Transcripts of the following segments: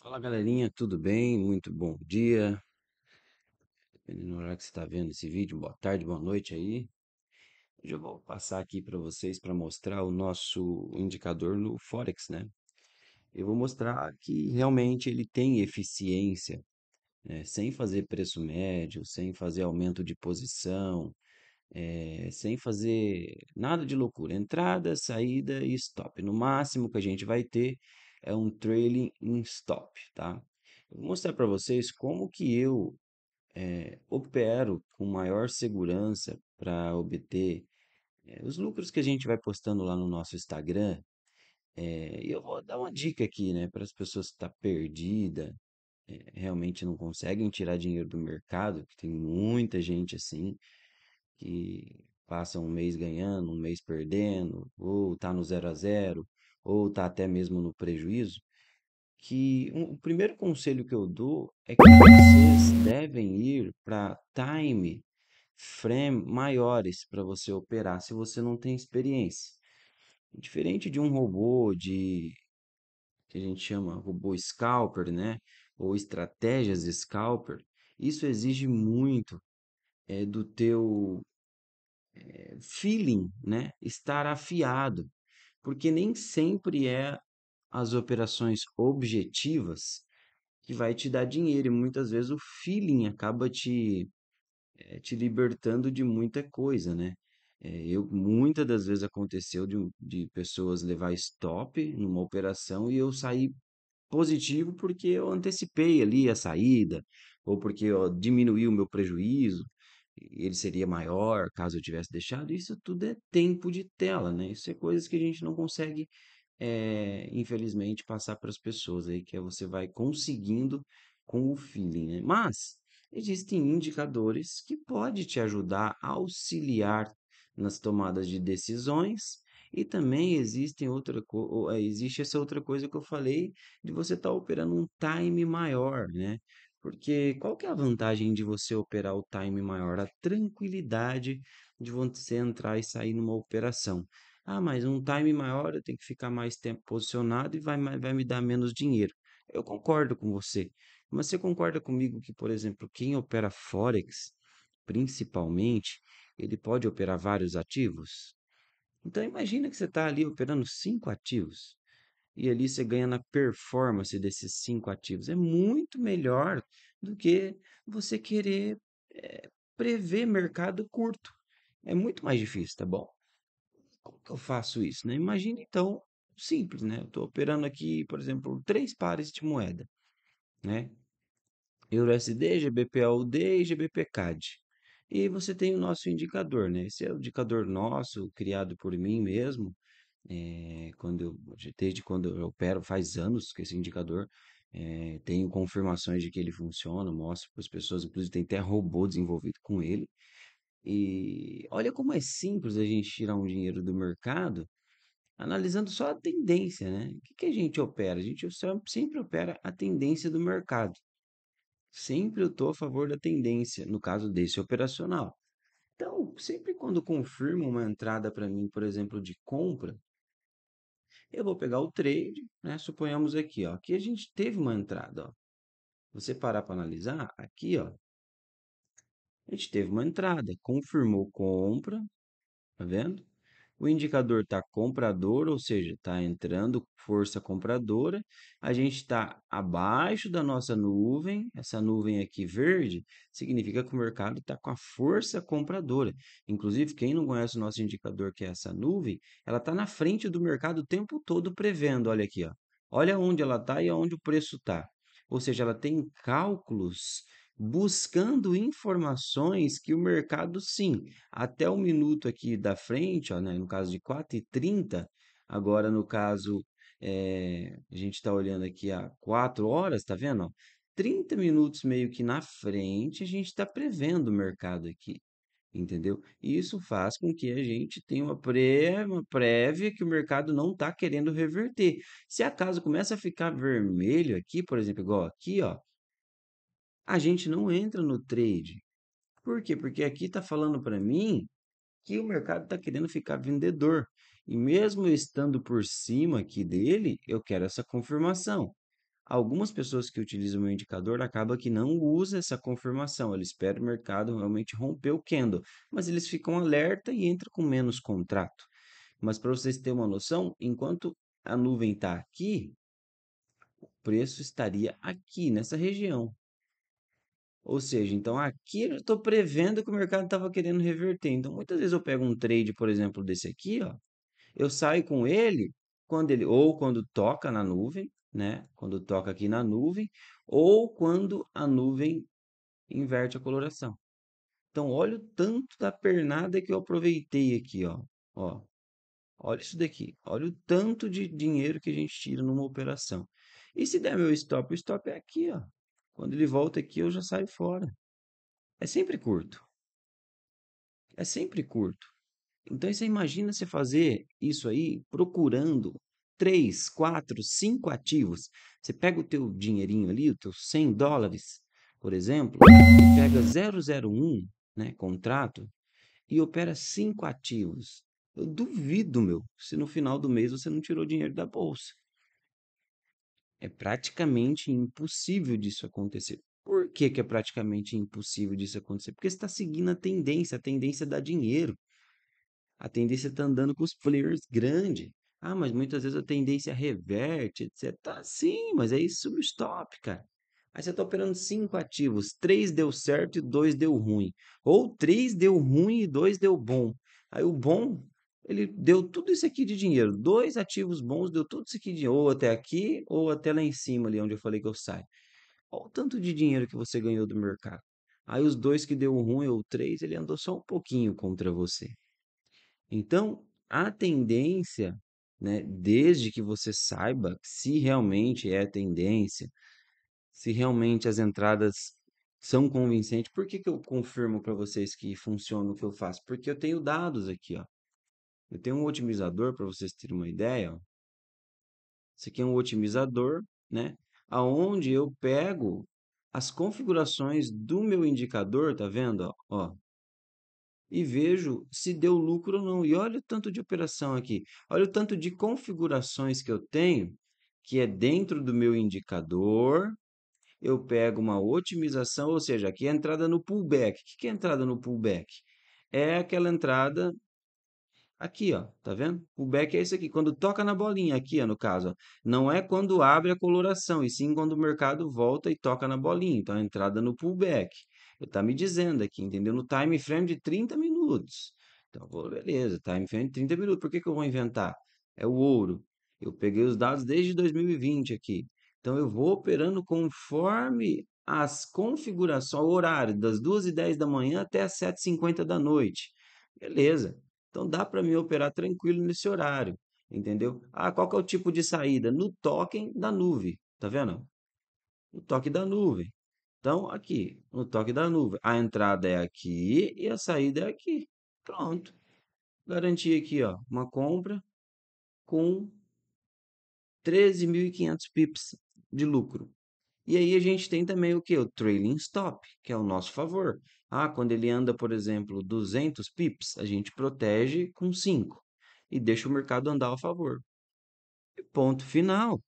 Fala galerinha, tudo bem? Muito bom dia. Dependendo do horário que você está vendo esse vídeo, boa tarde, boa noite aí. Hoje eu vou passar aqui para vocês para mostrar o nosso indicador no Forex, né? Eu vou mostrar que realmente ele tem eficiência, né? sem fazer preço médio, sem fazer aumento de posição, é, sem fazer nada de loucura. Entrada, saída e stop. No máximo que a gente vai ter é um trailing stop, tá? Eu vou mostrar para vocês como que eu é, opero com maior segurança para obter é, os lucros que a gente vai postando lá no nosso Instagram. É, e eu vou dar uma dica aqui, né, para as pessoas que estão tá perdidas, realmente não conseguem tirar dinheiro do mercado, que tem muita gente assim, que passa um mês ganhando, um mês perdendo, ou tá no zero a zero, ou está até mesmo no prejuízo, que um, o primeiro conselho que eu dou é que vocês devem ir para time frame maiores para você operar se você não tem experiência. Diferente de um robô de que a gente chama robô scalper, né? Ou estratégias scalper, isso exige muito é, do teu é, feeling, né? Estar afiado porque nem sempre é as operações objetivas que vai te dar dinheiro e muitas vezes o feeling acaba te é, te libertando de muita coisa, né? É, eu muitas das vezes aconteceu de, de pessoas levar stop numa operação e eu sair positivo porque eu antecipei ali a saída ou porque eu diminuí o meu prejuízo ele seria maior caso eu tivesse deixado. Isso tudo é tempo de tela, né? Isso é coisas que a gente não consegue, é, infelizmente, passar para as pessoas aí, que é você vai conseguindo com o feeling, né? Mas existem indicadores que pode te ajudar a auxiliar nas tomadas de decisões e também existem outra eh, existe essa outra coisa que eu falei de você estar tá operando um time maior, né? Porque qual que é a vantagem de você operar o time maior? A tranquilidade de você entrar e sair numa operação. Ah, mas um time maior eu tenho que ficar mais tempo posicionado e vai, vai me dar menos dinheiro. Eu concordo com você. Mas você concorda comigo que, por exemplo, quem opera Forex, principalmente, ele pode operar vários ativos? Então imagina que você está ali operando cinco ativos e ali você ganha na performance desses cinco ativos. É muito melhor do que você querer é, prever mercado curto. É muito mais difícil, tá bom? Como que eu faço isso? Né? Imagina então, simples, né? Eu estou operando aqui, por exemplo, três pares de moeda, né? GBP GBPAUD e GBPCAD. E você tem o nosso indicador, né? Esse é o indicador nosso, criado por mim mesmo, é, quando eu, desde quando eu opero, faz anos que esse indicador é, tenho confirmações de que ele funciona, mostro para as pessoas, inclusive tem até robô desenvolvido com ele. E olha como é simples a gente tirar um dinheiro do mercado analisando só a tendência, né? O que, que a gente opera? A gente sempre opera a tendência do mercado. Sempre eu estou a favor da tendência, no caso desse operacional. Então, sempre quando confirma uma entrada para mim, por exemplo, de compra, eu vou pegar o trade, né? Suponhamos aqui, ó, que a gente teve uma entrada, ó. Você parar para analisar, aqui, ó, a gente teve uma entrada, confirmou compra, tá vendo? o indicador está comprador, ou seja, está entrando força compradora. A gente está abaixo da nossa nuvem. Essa nuvem aqui verde significa que o mercado está com a força compradora. Inclusive, quem não conhece o nosso indicador, que é essa nuvem, ela está na frente do mercado o tempo todo prevendo. Olha aqui, ó. olha onde ela está e onde o preço está. Ou seja, ela tem cálculos buscando informações que o mercado, sim, até o minuto aqui da frente, ó, né, no caso de 4h30, agora no caso, é, a gente está olhando aqui a 4 horas, tá vendo? Ó, 30 minutos meio que na frente, a gente está prevendo o mercado aqui entendeu? E isso faz com que a gente tenha uma, pré, uma prévia que o mercado não está querendo reverter. Se acaso começa a ficar vermelho aqui, por exemplo, igual aqui, ó, a gente não entra no trade. Por quê? Porque aqui está falando para mim que o mercado está querendo ficar vendedor. E mesmo estando por cima aqui dele, eu quero essa confirmação. Algumas pessoas que utilizam o meu indicador acabam que não usam essa confirmação. Eles esperam o mercado realmente romper o candle, mas eles ficam alerta e entram com menos contrato. Mas para vocês terem uma noção, enquanto a nuvem está aqui, o preço estaria aqui nessa região. Ou seja, então aqui eu estou prevendo que o mercado estava querendo reverter. Então muitas vezes eu pego um trade, por exemplo, desse aqui, ó, eu saio com ele quando ele ou quando toca na nuvem, né? Quando toca aqui na nuvem ou quando a nuvem inverte a coloração. Então olha o tanto da pernada que eu aproveitei aqui, ó. Ó, Olha isso daqui. Olha o tanto de dinheiro que a gente tira numa operação. E se der meu stop, o stop é aqui, ó. Quando ele volta aqui, eu já saio fora. É sempre curto. É sempre curto. Então você imagina você fazer isso aí procurando três, quatro, cinco ativos. Você pega o teu dinheirinho ali, os teus 100 dólares, por exemplo, pega 001, né, contrato, e opera cinco ativos. Eu duvido, meu, se no final do mês você não tirou dinheiro da bolsa. É praticamente impossível disso acontecer. Por que, que é praticamente impossível disso acontecer? Porque você está seguindo a tendência, a tendência é dá dinheiro. A tendência está é andando com os players grandes. Ah, mas muitas vezes a tendência reverte, etc. Tá, sim, mas é isso stop, cara. Aí você está operando cinco ativos, três deu certo e dois deu ruim. Ou três deu ruim e dois deu bom. Aí o bom ele deu tudo isso aqui de dinheiro. Dois ativos bons deu tudo isso aqui de dinheiro, ou até aqui, ou até lá em cima, ali onde eu falei que eu saio. Olha o tanto de dinheiro que você ganhou do mercado. Aí os dois que deu ruim, ou três, ele andou só um pouquinho contra você. Então, a tendência, né, desde que você saiba se realmente é a tendência, se realmente as entradas são convincentes. Por que, que eu confirmo para vocês que funciona o que eu faço? Porque eu tenho dados aqui, ó. Eu tenho um otimizador para vocês terem uma ideia. Ó. Esse aqui é um otimizador, né? Aonde eu pego as configurações do meu indicador, tá vendo? Ó, e vejo se deu lucro ou não. E olha o tanto de operação aqui. Olha o tanto de configurações que eu tenho, que é dentro do meu indicador. Eu pego uma otimização, ou seja, aqui é a entrada no pullback. O que é entrada no pullback? É aquela entrada Aqui, ó, tá vendo? Pullback é esse aqui, quando toca na bolinha, aqui, ó, no caso. Ó. Não é quando abre a coloração, e sim quando o mercado volta e toca na bolinha. Então, a entrada no pullback. Ele tá me dizendo aqui, entendeu? No time frame de 30 minutos. Então, vou, beleza, time frame de 30 minutos. Por que, que eu vou inventar? É o ouro. Eu peguei os dados desde 2020 aqui. Então, eu vou operando conforme as configurações, o horário das 2h10 da manhã até as 7h50 da noite. Beleza. Então dá para me operar tranquilo nesse horário, entendeu? Ah, qual que é o tipo de saída? No token da nuvem, tá vendo? No toque da nuvem. Então aqui, no toque da nuvem, a entrada é aqui e a saída é aqui. Pronto. Garanti aqui, ó, uma compra com 13.500 pips de lucro. E aí a gente tem também o que? O trailing stop, que é o nosso favor. Ah, quando ele anda, por exemplo, 200 pips, a gente protege com 5 e deixa o mercado andar a favor. E ponto final.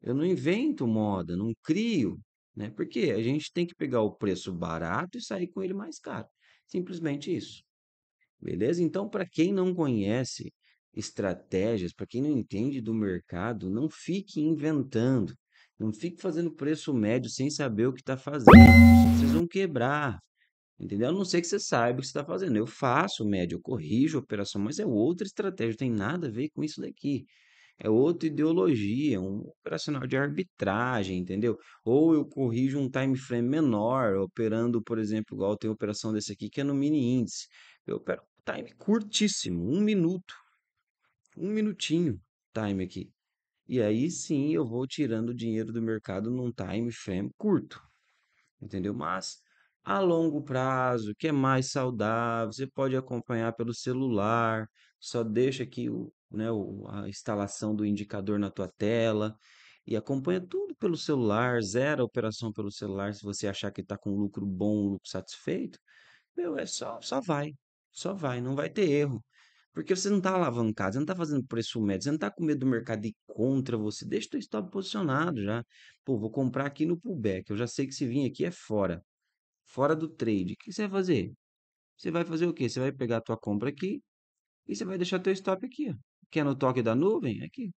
Eu não invento moda, não crio, né? Porque a gente tem que pegar o preço barato e sair com ele mais caro. Simplesmente isso. Beleza? Então, para quem não conhece estratégias, para quem não entende do mercado, não fique inventando. Não fique fazendo preço médio sem saber o que está fazendo. Vocês vão quebrar. Entendeu? A não ser que você saiba o que você está fazendo. Eu faço médio, eu corrijo a operação, mas é outra estratégia, não tem nada a ver com isso daqui. É outra ideologia, um operacional de arbitragem, entendeu? Ou eu corrijo um time frame menor, operando, por exemplo, igual tem operação desse aqui que é no mini índice. Eu opero time curtíssimo, um minuto. Um minutinho time aqui. E aí sim eu vou tirando o dinheiro do mercado num time frame curto. Entendeu? Mas a longo prazo, que é mais saudável, você pode acompanhar pelo celular, só deixa aqui o, né, a instalação do indicador na tua tela e acompanha tudo pelo celular, zero a operação pelo celular, se você achar que está com lucro bom, lucro satisfeito, meu, é só, só vai, só vai, não vai ter erro. Porque você não está alavancado, você não está fazendo preço médio, você não está com medo do mercado ir contra você. Deixa o teu stop posicionado já. Pô, vou comprar aqui no pullback, eu já sei que se vir aqui é fora fora do trade, o que você vai fazer? Você vai fazer o quê? Você vai pegar a tua compra aqui e você vai deixar teu stop aqui. Ó. é no toque da nuvem? Aqui.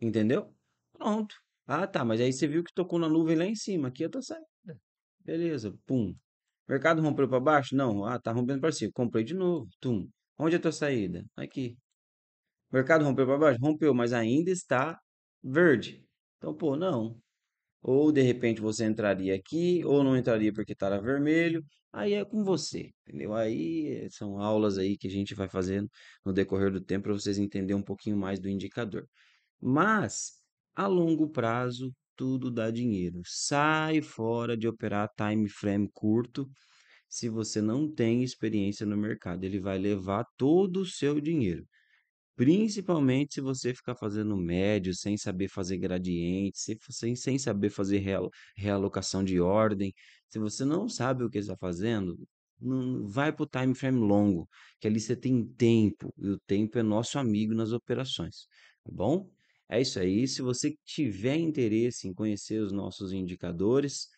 Entendeu? Pronto. Ah, tá, mas aí você viu que tocou na nuvem lá em cima. Aqui eu é tô saindo. Beleza, pum. Mercado rompeu para baixo? Não. Ah, tá rompendo para cima. Comprei de novo. Tum. Onde é a tua saída? Aqui. Mercado rompeu para baixo? Rompeu, mas ainda está verde. Então, pô, não. Ou de repente você entraria aqui, ou não entraria porque estava tá vermelho. Aí é com você, entendeu? Aí eh, são aulas aí que a gente vai fazendo no decorrer do tempo para vocês entenderem um pouquinho mais do indicador. Mas a longo prazo tudo dá dinheiro. Sai fora de operar time frame curto se você não tem experiência no mercado. Ele vai levar todo o seu dinheiro. Principalmente se você ficar fazendo médio, sem saber fazer gradiente, se sem, sem saber fazer realocação de ordem. Se você não sabe o que está fazendo, não, vai para o time frame longo, que ali você tem tempo, e o tempo é nosso amigo nas operações, tá bom? É isso aí. Se você tiver interesse em conhecer os nossos indicadores,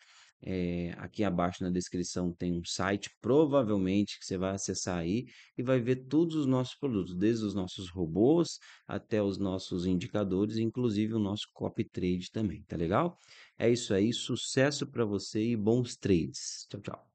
é, aqui abaixo na descrição tem um site, provavelmente, que você vai acessar aí e vai ver todos os nossos produtos, desde os nossos robôs até os nossos indicadores, inclusive o nosso copy trade também, tá legal? É isso aí, sucesso para você e bons trades. Tchau, tchau.